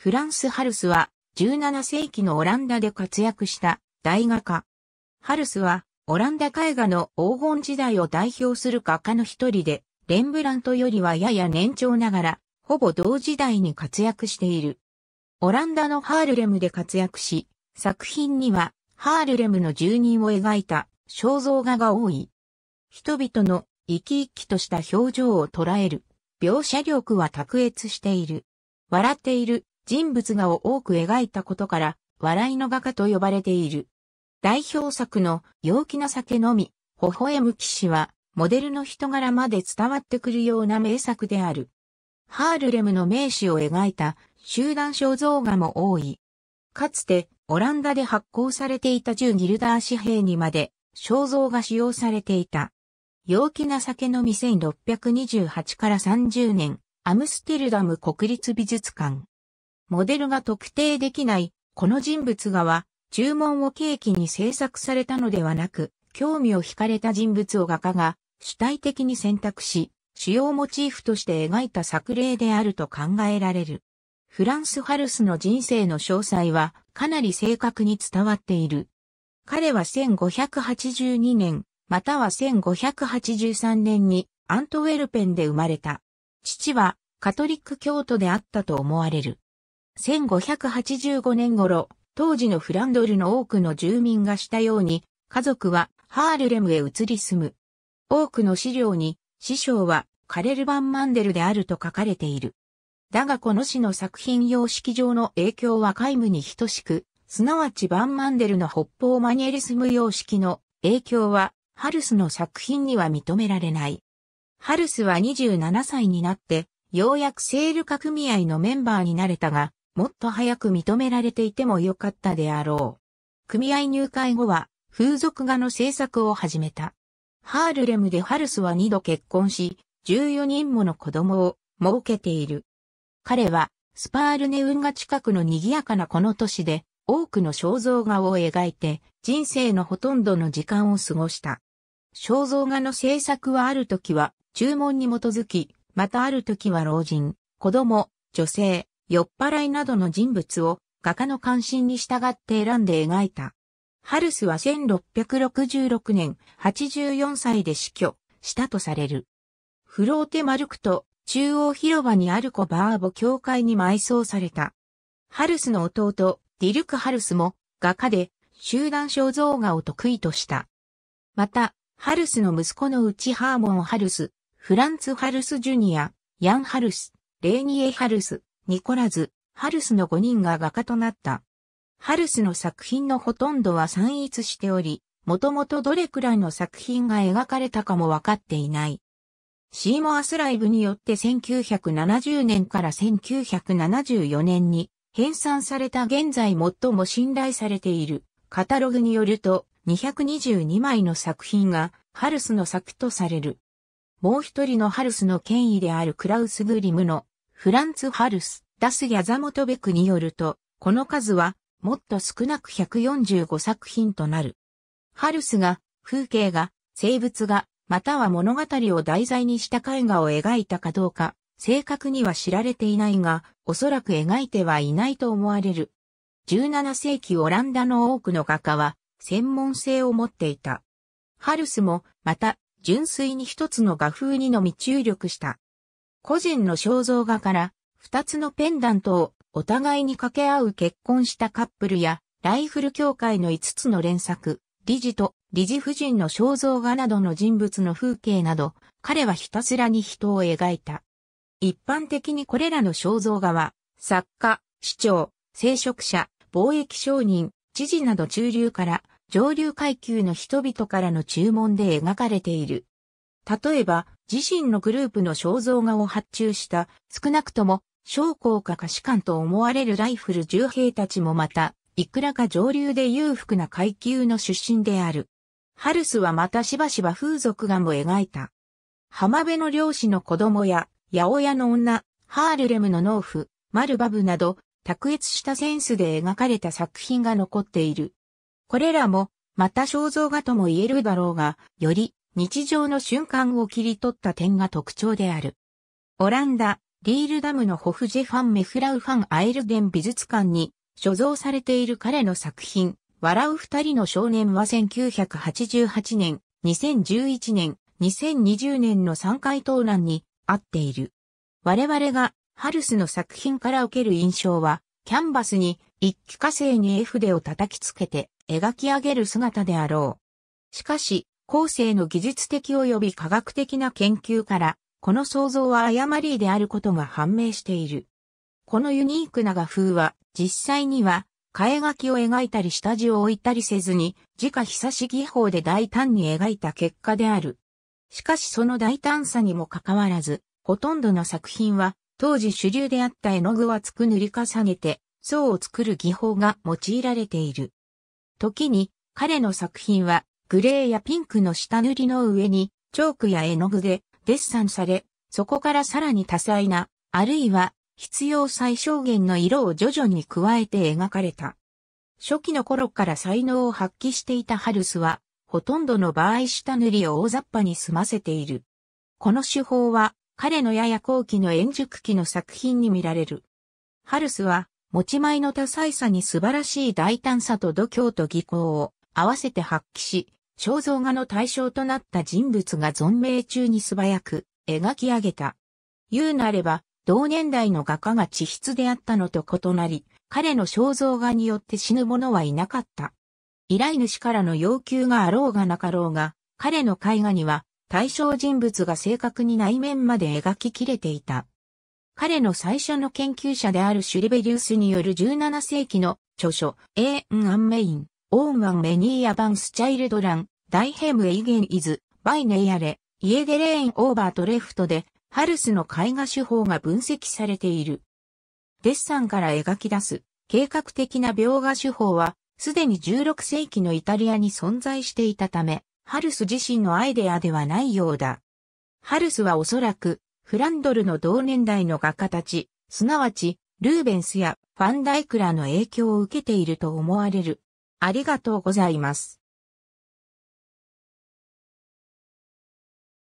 フランス・ハルスは17世紀のオランダで活躍した大画家。ハルスはオランダ絵画の黄金時代を代表する画家の一人で、レンブラントよりはやや年長ながら、ほぼ同時代に活躍している。オランダのハールレムで活躍し、作品にはハールレムの住人を描いた肖像画が多い。人々の生き生きとした表情を捉える描写力は卓越している。笑っている人物画を多く描いたことから、笑いの画家と呼ばれている。代表作の陽気な酒のみ、微笑む騎士は、モデルの人柄まで伝わってくるような名作である。ハールレムの名手を描いた集団肖像画も多い。かつて、オランダで発行されていた10ギルダー紙幣にまで肖像が使用されていた。陽気な酒のみ1628から30年、アムステルダム国立美術館。モデルが特定できないこの人物画は注文を契機に制作されたのではなく、興味を惹かれた人物を画家が主体的に選択し、主要モチーフとして描いた作例であると考えられる。フランス・ハルスの人生の詳細はかなり正確に伝わっている。彼は1582年、または1583年にアントウェルペンで生まれた。父はカトリック教徒であったと思われる。1585年頃、当時のフランドルの多くの住民がしたように、家族はハールレムへ移り住む。多くの資料に、師匠はカレルバン・マンデルであると書かれている。だがこの詩の作品様式上の影響は皆無に等しく、すなわちバン・マンデルの北方マニエリスム様式の影響は、ハルスの作品には認められない。ハルスは27歳になって、ようやくセール革組合のメンバーになれたが、もっと早く認められていてもよかったであろう。組合入会後は、風俗画の制作を始めた。ハールレムでハルスは2度結婚し、14人もの子供を設けている。彼は、スパールネウンが近くの賑やかなこの都市で、多くの肖像画を描いて、人生のほとんどの時間を過ごした。肖像画の制作はある時は、注文に基づき、またある時は老人、子供、女性、酔っ払いなどの人物を画家の関心に従って選んで描いた。ハルスは1666年84歳で死去したとされる。フローテマルクと中央広場にあるコバーボ教会に埋葬された。ハルスの弟ディルク・ハルスも画家で集団肖像画を得意とした。また、ハルスの息子のうちハーモン・ハルス、フランツ・ハルス・ジュニア、ヤン・ハルス、レーニエ・ハルス、ニコラズ、ハルスの5人が画家となった。ハルスの作品のほとんどは散逸しており、もともとどれくらいの作品が描かれたかもわかっていない。シーモアスライブによって1970年から1974年に編纂された現在最も信頼されているカタログによると222枚の作品がハルスの作とされる。もう一人のハルスの権威であるクラウス・グリムのフランツ・ハルス、ダス・ヤザモトベクによると、この数はもっと少なく145作品となる。ハルスが風景が生物がまたは物語を題材にした絵画を描いたかどうか、正確には知られていないが、おそらく描いてはいないと思われる。17世紀オランダの多くの画家は、専門性を持っていた。ハルスも、また、純粋に一つの画風にのみ注力した。個人の肖像画から二つのペンダントをお互いに掛け合う結婚したカップルやライフル協会の五つの連作、理事と理事夫人の肖像画などの人物の風景など、彼はひたすらに人を描いた。一般的にこれらの肖像画は、作家、市長、聖職者、貿易商人、知事など中流から上流階級の人々からの注文で描かれている。例えば、自身のグループの肖像画を発注した、少なくとも、将校か下士官と思われるライフル銃兵たちもまた、いくらか上流で裕福な階級の出身である。ハルスはまたしばしば風俗画も描いた。浜辺の漁師の子供や、八百屋の女、ハールレムの農夫、マルバブなど、卓越したセンスで描かれた作品が残っている。これらも、また肖像画とも言えるだろうが、より日常の瞬間を切り取った点が特徴である。オランダ、リールダムのホフジェファン・メフラウファン・アイルデン美術館に所蔵されている彼の作品、笑う二人の少年は1988年、2011年、2020年の3回盗難に合っている。我々がハルスの作品から受ける印象は、キャンバスに一気化成に絵筆を叩きつけて描き上げる姿であろう。しかし、後世の技術的及び科学的な研究から、この想像は誤りであることが判明している。このユニークな画風は、実際には、替え書きを描いたり下地を置いたりせずに、自家久し技法で大胆に描いた結果である。しかしその大胆さにもかかわらず、ほとんどの作品は、当時主流であった絵の具は厚く塗り重ねて、層を作る技法が用いられている。時に、彼の作品は、グレーやピンクの下塗りの上に、チョークや絵の具でデッサンされ、そこからさらに多彩な、あるいは必要最小限の色を徐々に加えて描かれた。初期の頃から才能を発揮していたハルスは、ほとんどの場合下塗りを大雑把に済ませている。この手法は、彼のやや後期の円熟期の作品に見られる。ハルスは、持ち前の多彩さに素晴らしい大胆さと度胸と技巧を合わせて発揮し、肖像画の対象となった人物が存命中に素早く描き上げた。言うなれば、同年代の画家が地筆であったのと異なり、彼の肖像画によって死ぬ者はいなかった。依頼主からの要求があろうがなかろうが、彼の絵画には対象人物が正確に内面まで描ききれていた。彼の最初の研究者であるシュリベリウスによる17世紀の著書、永遠アンメインオーンワンメニーアバンスチャイルドラン、ダイヘムエイゲンイズ、バイネイアレ、イエデレーンオーバーとレフトで、ハルスの絵画手法が分析されている。デッサンから描き出す計画的な描画手法は、すでに16世紀のイタリアに存在していたため、ハルス自身のアイデアではないようだ。ハルスはおそらく、フランドルの同年代の画家たち、すなわち、ルーベンスやファンダイクラの影響を受けていると思われる。ありがとうございます。